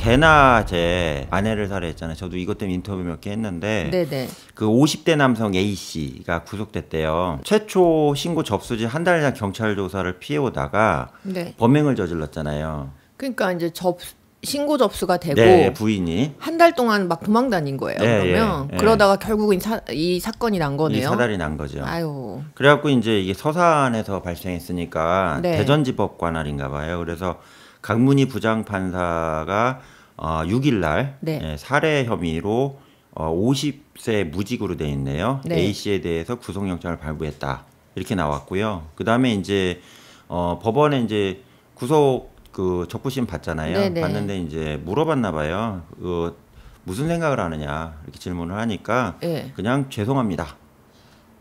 대낮에 아내를 살해했잖아요. 저도 이것 때문에 인터뷰 몇 개 했는데 네네. 그 50대 남성 A 씨가 구속됐대요. 최초 신고 접수지 한달이나 경찰 조사를 피해오다가 네. 범행을 저질렀잖아요. 그러니까 이제 접 신고 접수가 되고 네, 부인이 한 달 동안 막 도망다닌 거예요. 네, 그러면 예, 예. 그러다가 결국은 사, 이 사건이 난 거네요. 이 사달이 난 거죠. 아유. 그래갖고 이제 이게 서산에서 발생했으니까 네. 대전지법 관할인가 봐요. 그래서 강문희 부장 판사가 어, 6일 날 네. 예, 살해 혐의로 어, 50세 무직으로 돼 있네요. 네. A 씨에 대해서 구속영장을 발부했다 이렇게 나왔고요. 그 다음에 이제 어, 법원에 이제 구속 그 적부심 받잖아요. 네네. 네. 받는데 이제 물어봤나 봐요. 그 무슨 생각을 하느냐 이렇게 질문을 하니까 네. 그냥 죄송합니다.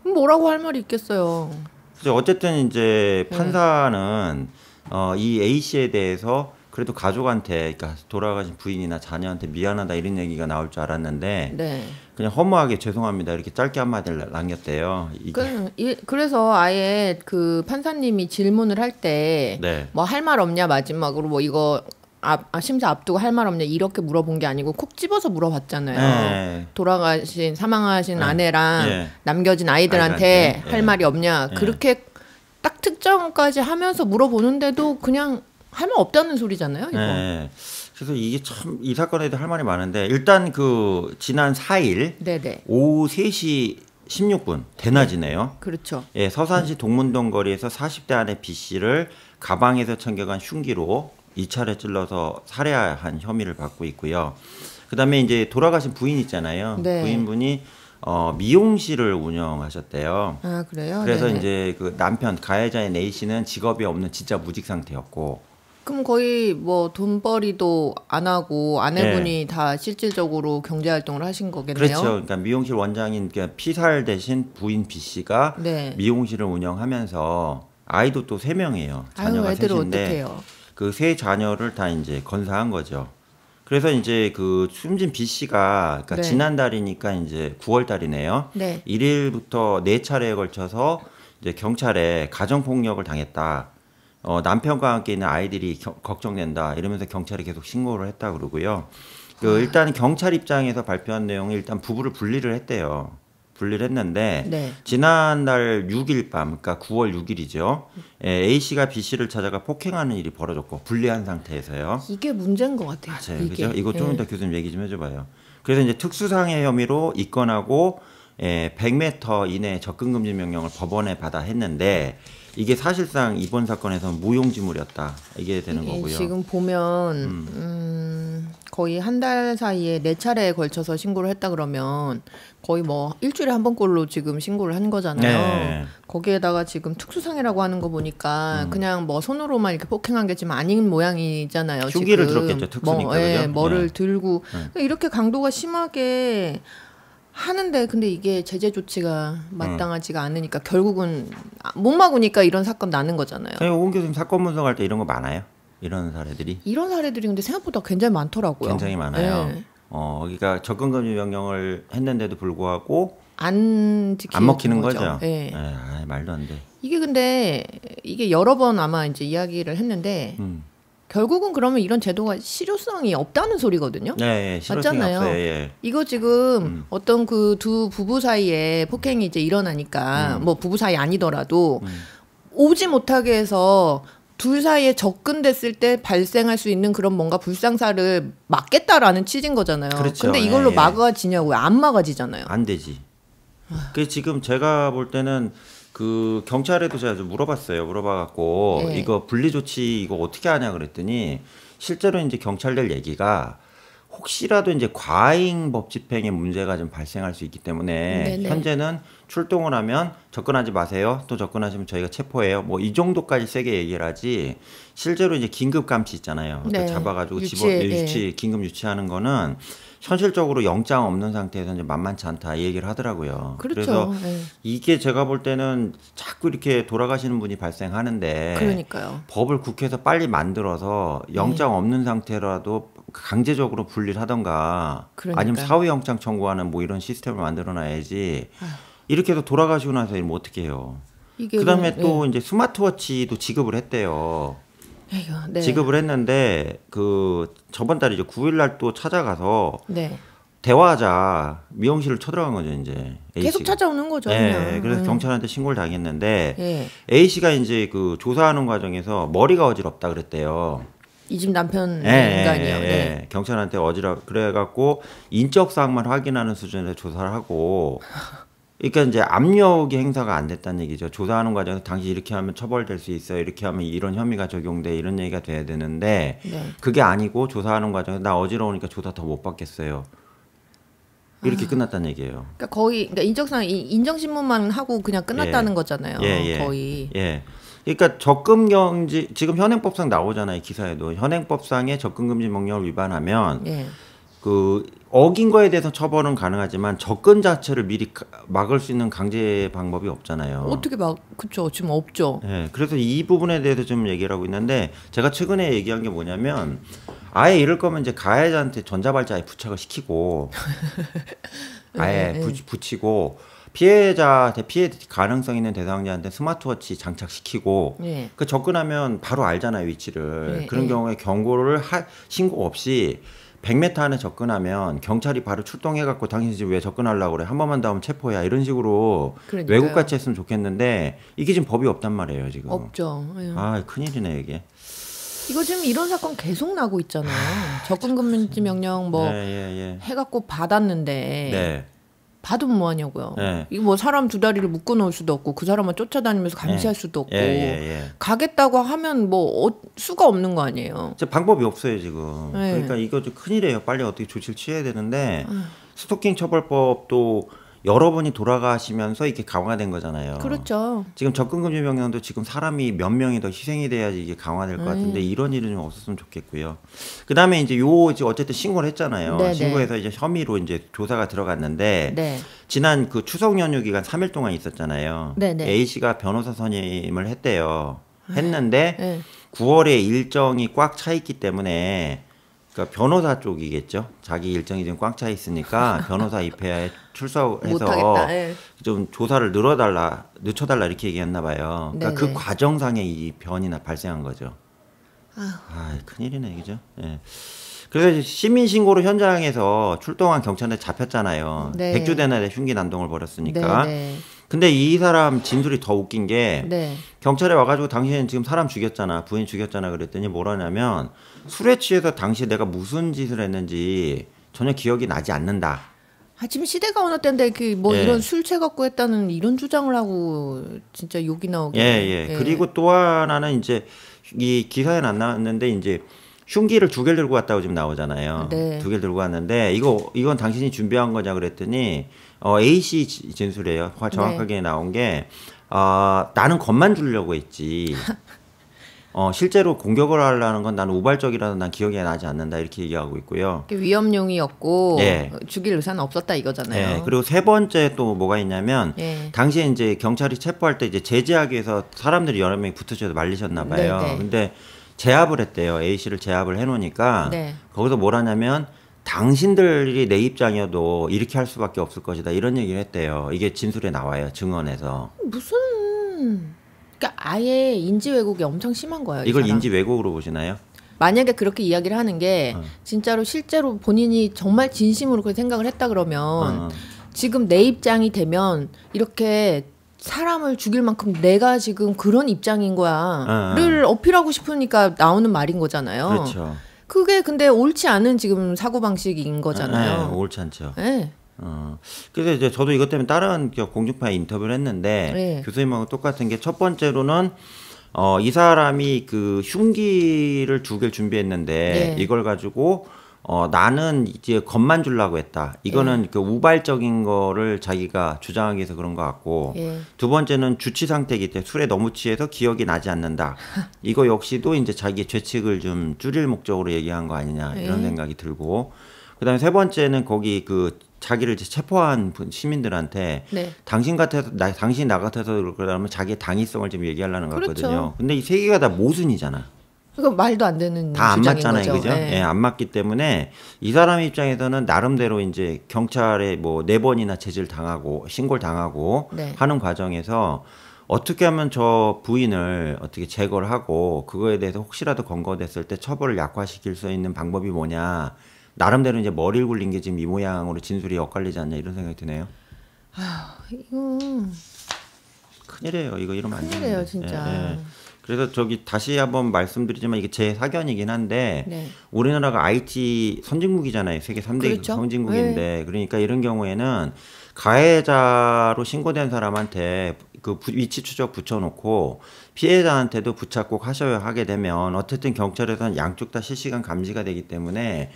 뭐라고 할 말이 있겠어요. 그래서 어쨌든 이제 판사는 네. 어, 이 A 씨에 대해서 그래도 가족한테 그러니까 돌아가신 부인이나 자녀한테 미안하다 이런 얘기가 나올 줄 알았는데 네. 그냥 허무하게 죄송합니다 이렇게 짧게 한마디를 남겼대요. 그, 래서 아예 그 판사님이 질문을 할 때 뭐 할말 네. 뭐 없냐 마지막으로 뭐 이거 앞, 아, 심사 앞두고 할 말 없냐 이렇게 물어본 게 아니고 콕 집어서 물어봤잖아요. 네. 돌아가신 사망하신 네. 아내랑 네. 남겨진 아이들한테 할 말이 네. 없냐 그렇게 딱 특정까지 하면서 물어보는데도 그냥 할 말 없다는 소리잖아요. 이거. 네. 그래서 이게 참 이 사건에도 할 말이 많은데 일단 그 지난 4일 네네. 오후 3시 16분 대낮이네요. 네. 그렇죠. 예, 서산시 동문동 거리에서 40대 아내 B 씨를 가방에서 챙겨간 흉기로 이차례 찔러서 살해한 혐의를 받고 있고요. 그다음에 이제 돌아가신 부인 있잖아요. 네. 부인분이 어, 미용실을 운영하셨대요. 아 그래요? 그래서 네네. 이제 그 남편 가해자인 A 씨는 직업이 없는 진짜 무직 상태였고. 그럼 거의 뭐 돈벌이도 안 하고 아내분이 네. 다 실질적으로 경제 활동을 하신 거겠네요. 그렇죠. 그러니까 미용실 원장인 그러니까 피살 대신 부인 B 씨가 네. 미용실을 운영하면서 아이도 또 세 명이에요. 자녀가 셋인데 그세 자녀를 다 이제 건사한 거죠. 그래서 이제 그 숨진 B 씨가 그러니까 네. 지난달이니까 이제 9월 달이네요. 네. 1일부터 네 차례에 걸쳐서 이제 경찰에 가정 폭력을 당했다. 어, 남편과 함께 있는 아이들이 겨, 걱정된다 이러면서 경찰에 계속 신고를 했다 그러고요. 그 아. 일단 경찰 입장에서 발표한 내용이 일단 부부를 분리를 했대요. 분리를 했는데 네. 지난달 6일 밤, 그러니까 9월 6일이죠. 에, 예, A 씨가 B 씨를 찾아가 폭행하는 일이 벌어졌고 분리한 상태에서요. 이게 문제인 것 같아요. 맞아요, 이게. 그죠? 이거 좀 예. 이따 네. 교수님 얘기 좀 해줘봐요. 그래서 이제 특수상해 혐의로 입건하고 예, 100m 이내 접근금지 명령을 법원에 받아 했는데 이게 사실상 이번 사건에서 무용지물이었다 이게 되는 이게 거고요. 지금 보면 음. 음... 거의 한 달 사이에 네 차례에 걸쳐서 신고를 했다 그러면 거의 뭐 일주일에 한 번꼴로 지금 신고를 한 거잖아요. 네. 거기에다가 지금 특수상해라고 하는 거 보니까 음. 그냥 뭐 손으로만 이렇게 폭행한 게 지금 아닌 모양이잖아요. 주기를 지금. 들었겠죠. 뭐, 특수니까 뭐, 예, 그죠? 뭐를 네. 들고 그 이렇게 강도가 심하게 하는데 근데 이게 제재 조치가 마땅하지가 않으니까 결국은 아, 못 막으니까 이런 사건 나는 거잖아요. 오은 교수님 사건 분석할 때 이런 거 많아요? 이런 사례들이 이런 사례들이 근데 생각보다 굉장히 많더라고요. 굉장히 많아요. 네. 어, 그러니까 접근 금지 변경을 했는데도 불구하고 안 지키는 안 먹히는 거죠. 거죠. 네. 예. 에이, 예, 말도 안 돼. 이게 근데 이게 여러 번 아마 이제 이야기를 했는데 음. 결국은 그러면 이런 제도가 실효성이 없다는 소리거든요. 네, 예, 맞잖아요. 없어요, 예, 예. 이거 지금 음. 어떤 그 두 부부 사이에 폭행이 이제 일어나니까 음. 뭐 부부 사이 아니더라도 음. 오지 못하게 해서 둘 사이에 접근됐을 때 발생할 수 있는 그런 뭔가 불상사를 막겠다라는 취지인 거잖아요. 그렇죠. 근데 이걸로 예, 예. 막아지냐고요? 안 막아지잖아요. 안 되지. 그 제가 볼 때는 그 경찰에도 제가 좀 물어봤어요. 물어봐갖고 예. 이거 분리 조치 이거 어떻게 하냐 그랬더니 실제로 이제 경찰들 얘기가 혹시라도 이제 과잉 법 집행의 문제가 좀 발생할 수 있기 때문에 네네. 현재는 출동을 하면 접근하지 마세요. 또 접근하시면 저희가 체포해요. 뭐 이 정도까지 세게 얘기를 하지 실제로 이제 긴급 감치 있잖아요. 그러니까 네. 잡아가지고 집어 네. 유치 네. 긴급 유치하는 거는 현실적으로 영장 없는 상태에서 이제 만만치 않다 이 얘기를 하더라고요. 그렇죠. 그래서 네. 이게 제가 볼 때는 자꾸 이렇게 돌아가시는 분이 발생하는데 그러니까요. 법을 국회에서 빨리 만들어서 영장 네. 없는 상태라도 강제적으로 분리를 하던가 그러니까요. 아니면 사후영장 청구하는 뭐 이런 시스템을 만들어놔야지 아. 이렇게 해서 돌아가시고 나서 이뭐 어떻게 해요? 그다음에 네. 또 이제 스마트워치도 지급을 했대요. 에이 네. 지급을 했는데 그 저번 달 이제 9일 날 또 찾아가서 네. 대화하자 미용실을 쳐들어간 거죠 이제 A 계속 찾아오는 거죠. 네, 그냥. 그래서 음. 경찰한테 신고를 당했는데 네. A 씨가 이제 그 조사하는 과정에서 머리가 어지럽다 그랬대요. 이집 남편 예, 예, 인간이요. 예, 네. 예. 경찰한테 어지러 그래갖고 인적 사항만 확인하는 수준의 조사를 하고. 그러니까 이제 압력이 행사가 안 됐다는 얘기죠. 조사하는 과정에서 당신 이렇게 하면 처벌될 수 있어. 이렇게 하면 이런 혐의가 적용돼. 이런 얘기가 돼야 되는데 네. 그게 아니고 조사하는 과정에서 나 어지러우니까 조사 더 못 받겠어요. 이렇게 아, 끝났다는 얘기예요. 그러니까 거의 그러니까 인적상 인정신문만 하고 그냥 끝났다는 예, 거잖아요. 예, 예, 거의. 예. 그러니까 적금 경지 지금 현행법상 나오잖아요 기사에도 현행법상의 적금 금지 명령을 위반하면 예. 그 어긴 거에 대해서 처벌은 가능하지만 접근 자체를 미리 막을 수 있는 강제 방법이 없잖아요. 어떻게 막 그쵸 지금 없죠. 네, 그래서 이 부분에 대해서 좀 얘기를 하고 있는데 제가 최근에 얘기한 게 뭐냐면 아예 이럴 거면 이제 가해자한테 전자발찌 아예 부착을 시키고 아예 네, 부, 네. 붙이고 피해자 피해 가능성 있는 대상자한테 스마트워치 장착시키고 예. 그 접근하면 바로 알잖아요 위치를 예, 예. 그런 예. 경우에 경고를 하, 신고 없이 100m 안에 접근하면 경찰이 바로 출동해갖고 당신 집왜 접근하려고 그래 한 번만 더 하면 체포야 이런 식으로 그러니까요. 외국같이 했으면 좋겠는데 이게 지금 법이 없단 말이에요 지금 없죠 예. 아 큰일이네 이게 이거 지금 이런 사건 계속 나고 있잖아요 아, 접근금지 명령 뭐 네, 해갖고 받았는데 네. 봐도 뭐하냐고요. 네. 이거 뭐 사람 두 다리를 묶어 놓을 수도 없고 그사람을 쫓아다니면서 예. 감시할 네. 수도 없고 예, 예, 예. 가겠다고 하면 뭐 어, 수가 없는 거 아니에요. 제 방법이 없어요 지금. 예. 그러니까 이거 좀 큰일이에요. 빨리 어떻게 조치를 취해야 되는데 스토킹 처벌법도 여러분이 돌아가시면서 이게 렇 강화된 거잖아요. 그렇죠. 지금 접근금지 명령도 지금 사람이 몇 명이 더 희생이 돼야지 이게 강화될 것 네. 같은데 에이. 런 일은 좀 없었으면 좋겠고요. 그 다음에 이제 요 이제 어쨌든 신고를 했잖아요. 네네. 네. 신고해서 이제 혐의로 이제 조사가 들어갔는데 네. 지난 그 추석 연휴 기간 3일 동안 있었잖아요. 네네. A 씨가 변호사 선임을 했대요. 아, 했는데 에 9월에 일정이 꽉 차 있기 때문에 그러니까 변호사 쪽이겠죠. 자기 일정이 지꽉차 있으니까 변호사 입회에 출석해서 네. 좀 조사를 늘어달라, 늦춰달라 이렇게 얘기했나 봐요. 그러니까 그 과정상에 이 변이나 발생한 거죠. 아, 아 큰일이네, 그죠? 예. 그래서 시민 신고로 현장에서 출동한 경찰에 잡혔잖아요. 네. 백주대낮에 흉기 난동을 벌였으니까. 네네. 근데 이 사람 진술이 더 웃긴 게 네. 경찰에 와가지고 당신 지금 사람 죽였잖아 부인 죽였잖아 그랬더니 뭐라냐면 술에 취해서 당시 내가 무슨 짓을 했는지 전혀 기억이 나지 않는다. 아, 지금 시대가 어느 때인데 그뭐 예. 이런 술 채갖고 했다는 이런 주장을 하고 진짜 욕이 나오게. 예예. 예. 예. 그리고 또 하나는 이제 이 기사에 안 나왔는데 이제 흉기를 두 개 들고 왔다고 지금 나오잖아요. 네. 두개 들고 왔는데 이거 이건 당신이 준비한 거냐 그랬더니 어, A 씨 진술이에요. 네. 정확하게 네. 나온 게 어, 나는 겁만 주려고 했지. 어, 실제로 공격을 하려는 건난 우발적이라서 난 기억이 나지 않는다 이렇게 얘기하고 있고요. 위험용이었고 예. 죽일 의사는 없었다 이거잖아요. 예. 그리고 세 번째 또 뭐가 있냐면 예. 당시에 이제 경찰이 체포할 때 이제 제재하기 위해서 사람들이 여러 명이 붙으셔서 말리셨나 봐요. 네네. 네. 근데 제압을 했대요. A 씨를 제압을 해놓으니까 네. 거기서 뭘 하냐면 당신들이 내 입장이어도 이렇게 할 수밖에 없을 것이다 이런 얘기를 했대요. 이게 진술에 나와요 증언에서. 무슨 그러니까 아예 인지 왜곡이 엄청 심한 거예요. 이걸 사람. 인지 왜곡으로 보시나요? 만약에 그렇게 이야기를 하는 게 어. 진짜로 실제로 본인이 정말 진심으로 그 생각을 했다 그러면 어. 지금 내 입장이 되면 이렇게 사람을 죽일 만큼 내가 지금 그런 입장인 거야를 어. 어. 어필하고 싶으니까 나오는 말인 거잖아요. 그렇죠. 그게 근데 옳지 않은 지금 사고 방식인 거잖아요. 네, 옳지 않죠. 네. 어, 그래서 이제 저도 이것 때문에 다른 그 공중파에 인터뷰를 했는데 네. 교수님하고 똑같은 게 첫 번째로는 어, 이 사람이 그 흉기를 두 개를 준비했는데 네. 이걸 가지고 어, 나는 이제 겁만 주려고 했다. 이거는 예. 그 우발적인 거를 자기가 주장하기 위해서 그런 것 같고 예. 두 번째는 주취 상태이기 때문에 술에 너무 취해서 기억이 나지 않는다. 이거 역시도 이제 자기 죄책을 좀 줄일 목적으로 얘기한 거 아니냐 이런 예. 생각이 들고 그다음에 세 번째는 거기 그 자기를 이제 체포한 시민들한테 네. 당신 같아서 나, 당신 나 같아서 그러면 다 자기의 당위성을 좀 얘기하려는 것 그렇죠. 같거든요. 근데 이 세 개가 다 모순이잖아. 그러 그러니까 말도 안 되는 다 안 맞잖아요, 거죠? 그죠? 네. 예, 네. 안 맞기 때문에 이 사람 입장에서는 나름대로 이제 경찰에 뭐네 번이나 제질 당하고 신고를 당하고 네. 하는 과정에서 어떻게 하면 저 부인을 어떻게 제거를 하고 그거에 대해서 혹시라도 검거됐을 때 처벌을 약화시킬 수 있는 방법이 뭐냐 나름대로 이제 머리를 굴린 게 지금 이 모양으로 진술이 엇갈리지 않냐 이런 생각이 드네요. 아 이거 큰일이에요. 이거 이러면 큰일이에요, 안 되는데. 진짜. 예, 예. 그래서 저기 다시 한번 말씀드리지만 이게 제 사견이긴 한데 네. 우리나라가 IT 선진국이잖아요. 세계 3대 그렇죠? 선진국인데 네. 그러니까 이런 경우에는 가해자로 신고된 사람한테 그 위치 추적 붙여놓고 피해자한테도 붙잡고 하셔야 하게 되면 어쨌든 경찰에서는 양쪽 다 실시간 감지가 되기 때문에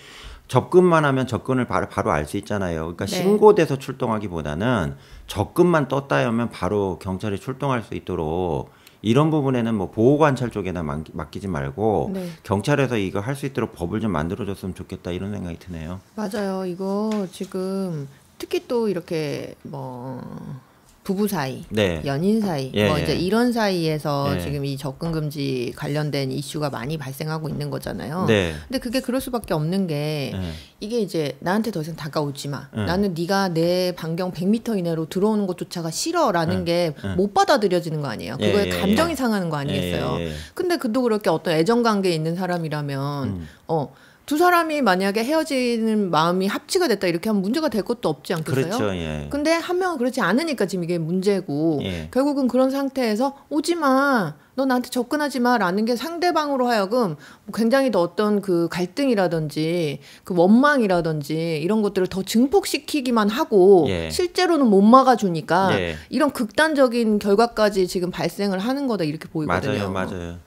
접근만 하면 접근을 바로, 바로 알 수 있잖아요. 그러니까 네. 신고돼서 출동하기보다는 접근만 떴다 하면 바로 경찰이 출동할 수 있도록 이런 부분에는 뭐 보호관찰 쪽에나 맡기지 말고 네. 경찰에서 이거 할 수 있도록 법을 좀 만들어줬으면 좋겠다 이런 생각이 드네요. 맞아요. 이거 지금 특히 또 이렇게 뭐 부부 사이, 네. 연인 사이, 예, 뭐 이제 예. 이런 사이에서 예. 지금 이 접근 금지 관련된 이슈가 많이 발생하고 있는 거잖아요. 네. 근데 그게 그럴 수밖에 없는 게 예. 이게 이제 나한테 더 이상 다가오지 마. 예. 나는 네가 내 반경 100m 이내로 들어오는 것조차가 싫어라는 예. 게못 받아들여지는 거 아니에요. 그거에 감정이 상하는 거 아니겠어요. 근데 그도 그렇게 어떤 애정 관계에 있는 사람이라면 음. 어. 두 사람이 만약에 헤어지는 마음이 합치가 됐다 이렇게 하면 문제가 될 것도 없지 않겠어요? 그렇죠. 예. 근데 한 명은 그렇지 않으니까 지금 이게 문제고 예. 결국은 그런 상태에서 오지 마. 너 나한테 접근하지 마라는 게 상대방으로 하여금 굉장히 더 어떤 그 갈등이라든지 그 원망이라든지 이런 것들을 더 증폭시키기만 하고 예. 실제로는 못 막아주니까 예. 이런 극단적인 결과까지 지금 발생을 하는 거다 이렇게 보이거든요. 맞아요, 맞아요.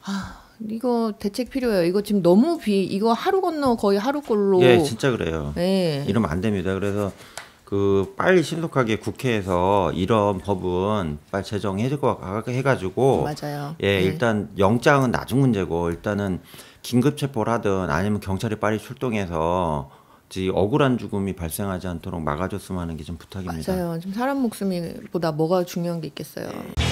하... 아. 이거 대책 필요해요. 이거 지금 너무 비 이거 하루 건너 거의 하루꼴로. 예, 진짜 그래요. 예. 이러면 안 됩니다. 그래서 그 빨리 신속하게 국회에서 이런 법은 빨리 제정해줄 것같 해가지고 맞아요. 예, 네. 일단 영장은 나중 문제고 일단은 긴급 체포를 하든 아니면 경찰이 빨리 출동해서 지 억울한 죽음이 발생하지 않도록 막아줬으면 하는 게 좀 부탁입니다. 맞아요. 지금 사람 목숨보다 뭐가 중요한 게 있겠어요. 예.